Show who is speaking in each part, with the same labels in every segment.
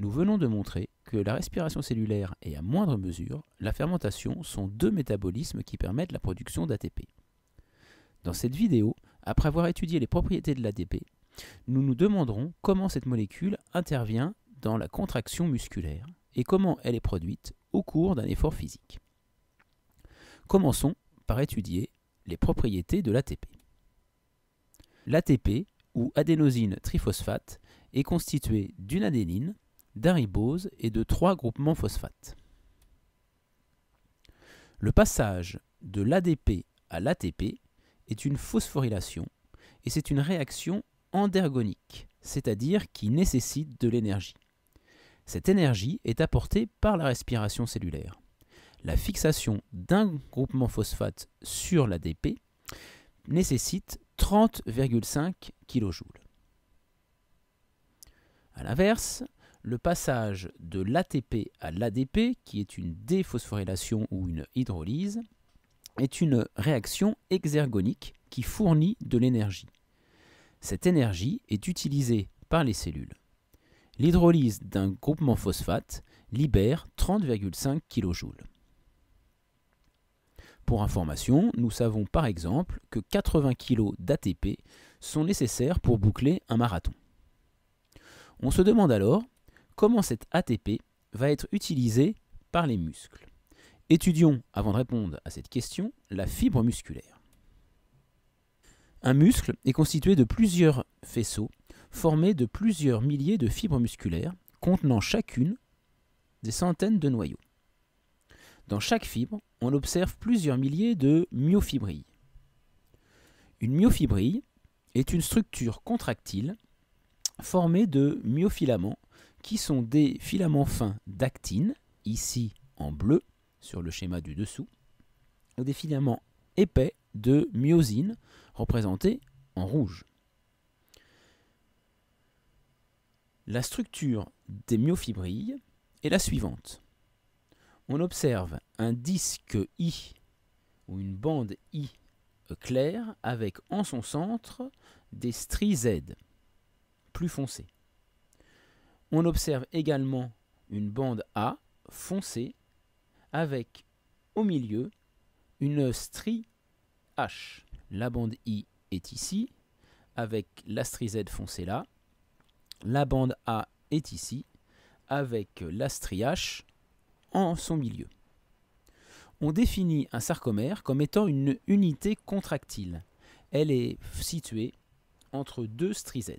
Speaker 1: Nous venons de montrer que la respiration cellulaire et à moindre mesure la fermentation sont deux métabolismes qui permettent la production d'ATP. Dans cette vidéo, après avoir étudié les propriétés de l'ATP, nous nous demanderons comment cette molécule intervient dans la contraction musculaire et comment elle est produite au cours d'un effort physique. Commençons par étudier les propriétés de l'ATP. L'ATP, ou adénosine triphosphate, est constitué d'une adénine d'un et de trois groupements phosphates. Le passage de l'ADP à l'ATP est une phosphorylation et c'est une réaction endergonique, c'est-à-dire qui nécessite de l'énergie. Cette énergie est apportée par la respiration cellulaire. La fixation d'un groupement phosphate sur l'ADP nécessite 30,5 kJ. A l'inverse, le passage de l'ATP à l'ADP, qui est une déphosphorylation ou une hydrolyse, est une réaction exergonique qui fournit de l'énergie. Cette énergie est utilisée par les cellules. L'hydrolyse d'un groupement phosphate libère 30,5 kJ. Pour information, nous savons par exemple que 80 kg d'ATP sont nécessaires pour boucler un marathon. On se demande alors comment cet ATP va être utilisé par les muscles. Étudions, avant de répondre à cette question, la fibre musculaire. Un muscle est constitué de plusieurs faisceaux formés de plusieurs milliers de fibres musculaires contenant chacune des centaines de noyaux. Dans chaque fibre, on observe plusieurs milliers de myofibrilles. Une myofibrille est une structure contractile formée de myofilaments qui sont des filaments fins d'actine, ici en bleu sur le schéma du dessous, ou des filaments épais de myosine, représentés en rouge. La structure des myofibrilles est la suivante. On observe un disque I ou une bande I claire avec en son centre des stries Z plus foncées. On observe également une bande A foncée avec au milieu une strie H. La bande I est ici avec la strie Z foncée là. La bande A est ici avec la strie H en son milieu. On définit un sarcomère comme étant une unité contractile. Elle est située entre deux stries Z.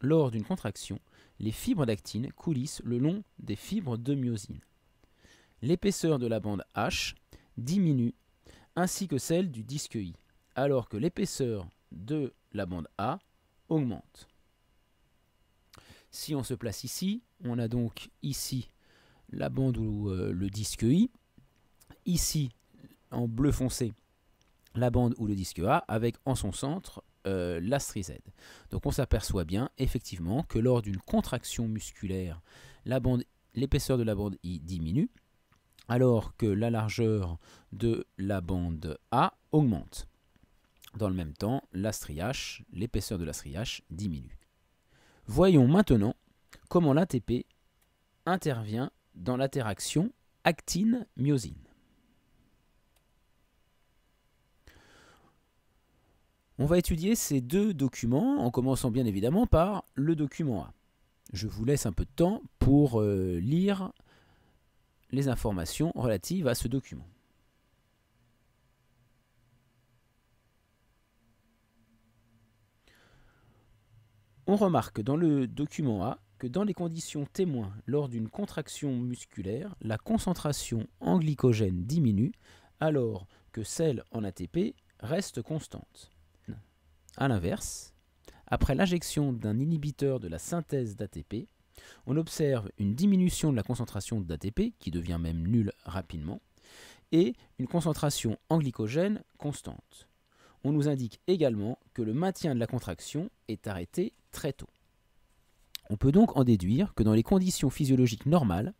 Speaker 1: Lors d'une contraction, les fibres d'actine coulissent le long des fibres de myosine. L'épaisseur de la bande H diminue ainsi que celle du disque I, alors que l'épaisseur de la bande A augmente. Si on se place ici, on a donc ici la bande ou euh, le disque I, ici en bleu foncé la bande ou le disque A avec en son centre euh, lastri Z. Donc on s'aperçoit bien effectivement que lors d'une contraction musculaire, l'épaisseur de la bande I diminue alors que la largeur de la bande A augmente. Dans le même temps, l'épaisseur de lastri H diminue. Voyons maintenant comment l'ATP intervient dans l'interaction actine-myosine. On va étudier ces deux documents en commençant bien évidemment par le document A. Je vous laisse un peu de temps pour euh, lire les informations relatives à ce document. On remarque dans le document A que dans les conditions témoins lors d'une contraction musculaire, la concentration en glycogène diminue alors que celle en ATP reste constante. A l'inverse, après l'injection d'un inhibiteur de la synthèse d'ATP, on observe une diminution de la concentration d'ATP, qui devient même nulle rapidement, et une concentration en glycogène constante. On nous indique également que le maintien de la contraction est arrêté très tôt. On peut donc en déduire que dans les conditions physiologiques normales,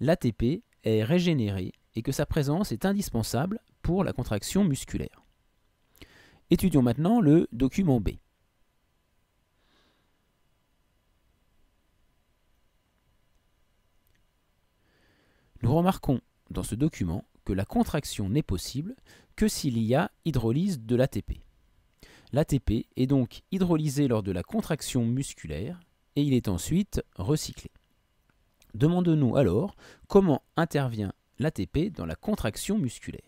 Speaker 1: l'ATP est régénéré et que sa présence est indispensable pour la contraction musculaire. Étudions maintenant le document B. Nous remarquons dans ce document que la contraction n'est possible que s'il y a hydrolyse de l'ATP. L'ATP est donc hydrolysé lors de la contraction musculaire et il est ensuite recyclé. Demandons-nous alors comment intervient l'ATP dans la contraction musculaire.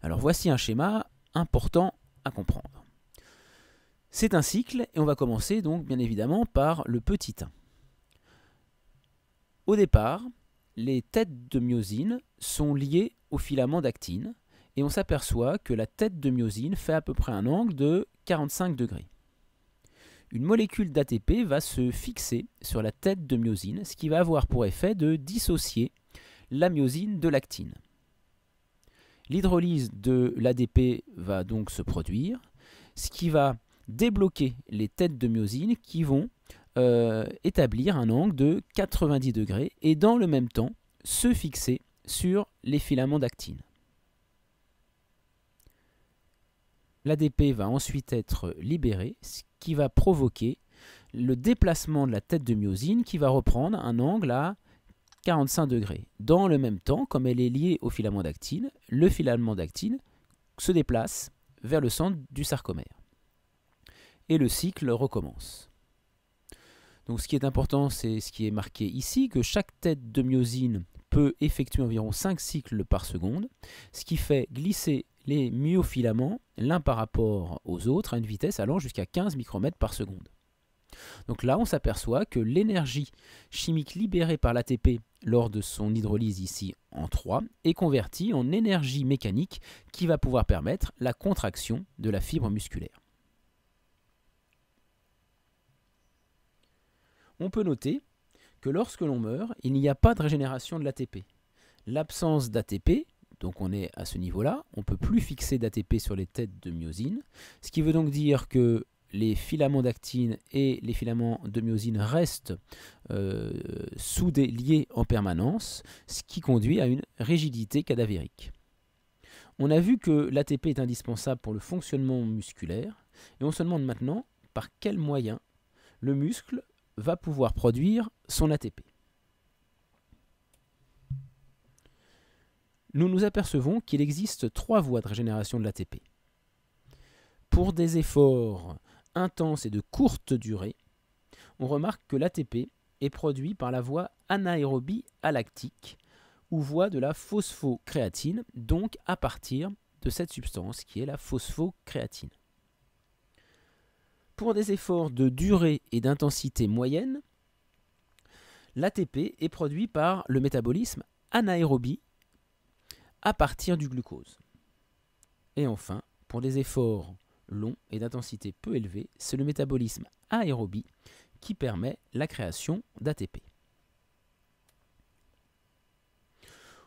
Speaker 1: Alors voici un schéma important à comprendre. C'est un cycle et on va commencer donc bien évidemment par le petit 1. Au départ, les têtes de myosine sont liées au filament d'actine et on s'aperçoit que la tête de myosine fait à peu près un angle de 45 degrés. Une molécule d'ATP va se fixer sur la tête de myosine, ce qui va avoir pour effet de dissocier la myosine de l'actine. L'hydrolyse de l'ADP va donc se produire, ce qui va débloquer les têtes de myosine qui vont euh, établir un angle de 90 degrés et dans le même temps se fixer sur les filaments d'actine. L'ADP va ensuite être libéré, ce qui va provoquer le déplacement de la tête de myosine qui va reprendre un angle à 45 degrés. Dans le même temps, comme elle est liée au filament d'actine, le filament d'actine se déplace vers le centre du sarcomère. Et le cycle recommence. Donc ce qui est important, c'est ce qui est marqué ici, que chaque tête de myosine peut effectuer environ 5 cycles par seconde, ce qui fait glisser les myofilaments l'un par rapport aux autres à une vitesse allant jusqu'à 15 micromètres par seconde. Donc là, on s'aperçoit que l'énergie chimique libérée par l'ATP lors de son hydrolyse ici en 3 est convertie en énergie mécanique qui va pouvoir permettre la contraction de la fibre musculaire. On peut noter que lorsque l'on meurt, il n'y a pas de régénération de l'ATP. L'absence d'ATP, donc on est à ce niveau-là, on ne peut plus fixer d'ATP sur les têtes de myosine, ce qui veut donc dire que les filaments d'actine et les filaments de myosine restent sous euh, soudés, liés en permanence, ce qui conduit à une rigidité cadavérique. On a vu que l'ATP est indispensable pour le fonctionnement musculaire, et on se demande maintenant par quels moyens le muscle va pouvoir produire son ATP. Nous nous apercevons qu'il existe trois voies de régénération de l'ATP. Pour des efforts intense et de courte durée, on remarque que l'ATP est produit par la voie anaérobie alactique ou voie de la phosphocréatine, donc à partir de cette substance qui est la phosphocréatine. Pour des efforts de durée et d'intensité moyenne, l'ATP est produit par le métabolisme anaérobie à partir du glucose. Et enfin, pour des efforts long et d'intensité peu élevée, c'est le métabolisme aérobie qui permet la création d'ATP.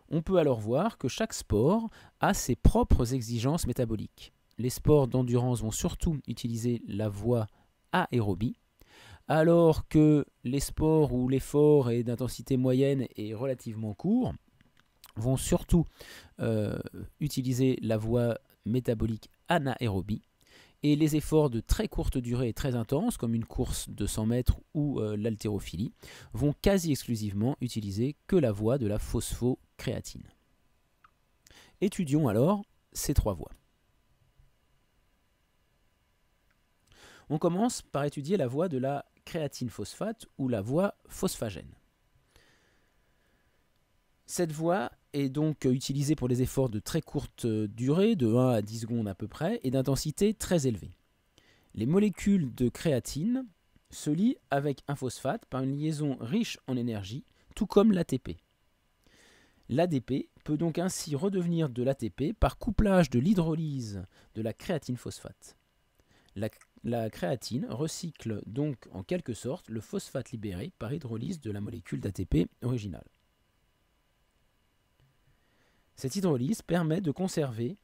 Speaker 1: On peut alors voir que chaque sport a ses propres exigences métaboliques. Les sports d'endurance vont surtout utiliser la voie aérobie, alors que les sports où l'effort est d'intensité moyenne et relativement court vont surtout euh, utiliser la voie métabolique anaérobie, et les efforts de très courte durée et très intenses, comme une course de 100 mètres ou euh, l'haltérophilie, vont quasi exclusivement utiliser que la voie de la phosphocréatine. Étudions alors ces trois voies. On commence par étudier la voie de la créatine phosphate ou la voie phosphagène. Cette voie est donc utilisé pour des efforts de très courte euh, durée, de 1 à 10 secondes à peu près, et d'intensité très élevée. Les molécules de créatine se lient avec un phosphate par une liaison riche en énergie, tout comme l'ATP. L'ADP peut donc ainsi redevenir de l'ATP par couplage de l'hydrolyse de la créatine phosphate. La, la, créatine recycle donc en quelque sorte le phosphate libéré par hydrolyse de la molécule d'ATP originale. Cette hydrolyse permet de conserver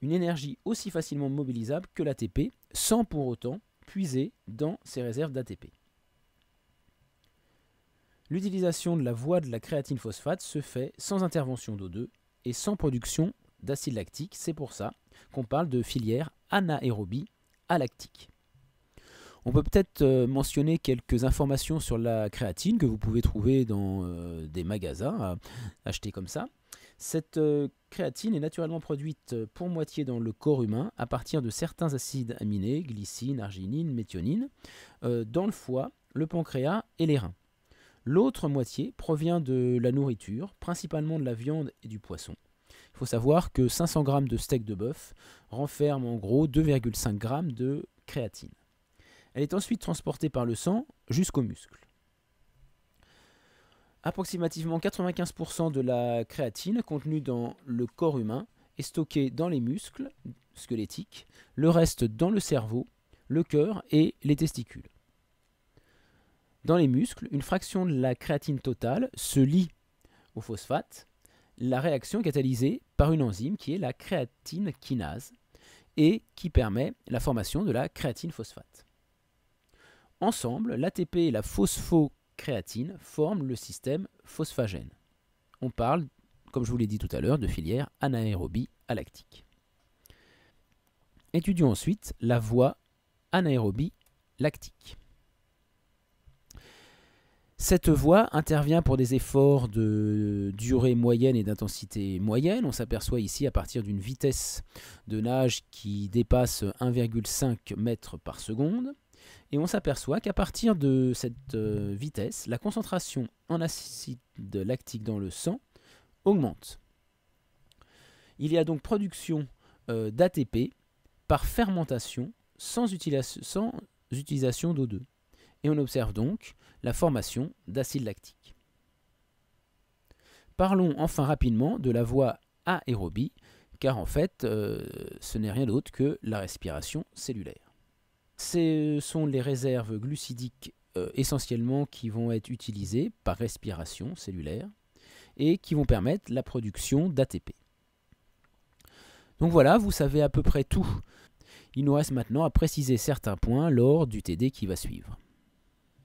Speaker 1: une énergie aussi facilement mobilisable que l'ATP, sans pour autant puiser dans ses réserves d'ATP. L'utilisation de la voie de la créatine phosphate se fait sans intervention d'O2 et sans production d'acide lactique. C'est pour ça qu'on parle de filière anaérobie à lactique. On peut peut-être euh, mentionner quelques informations sur la créatine que vous pouvez trouver dans euh, des magasins à acheter comme ça. Cette euh, créatine est naturellement produite euh, pour moitié dans le corps humain à partir de certains acides aminés, glycine, arginine, méthionine, euh, dans le foie, le pancréas et les reins. L'autre moitié provient de la nourriture, principalement de la viande et du poisson. Il faut savoir que 500 g de steak de bœuf renferme en gros 2,5 g de créatine. Elle est ensuite transportée par le sang jusqu'aux muscles. Approximativement 95% de la créatine contenue dans le corps humain est stockée dans les muscles squelettiques, le reste dans le cerveau, le cœur et les testicules. Dans les muscles, une fraction de la créatine totale se lie au phosphate. La réaction catalysée par une enzyme qui est la créatine kinase et qui permet la formation de la créatine phosphate. Ensemble, l'ATP et la phospho créatine forme le système phosphagène. On parle, comme je vous l'ai dit tout à l'heure, de filière anaérobie alactique. Étudions ensuite la voie anaérobie lactique. Cette voie intervient pour des efforts de durée moyenne et d'intensité moyenne. On s'aperçoit ici à partir d'une vitesse de nage qui dépasse 1,5 m par seconde et on s'aperçoit qu'à partir de cette euh, vitesse, la concentration en acide lactique dans le sang augmente. Il y a donc production euh, d'ATP par fermentation sans, utilisation, d'O2. Et on observe donc la formation d'acide lactique. Parlons enfin rapidement de la voie aérobie, car en fait, euh, ce n'est rien d'autre que la respiration cellulaire. Ce euh, sont les réserves glucidiques euh, essentiellement qui vont être utilisées par respiration cellulaire et qui vont permettre la production d'ATP. Donc voilà, vous savez à peu près tout. Il nous reste maintenant à préciser certains points lors du TD qui va suivre.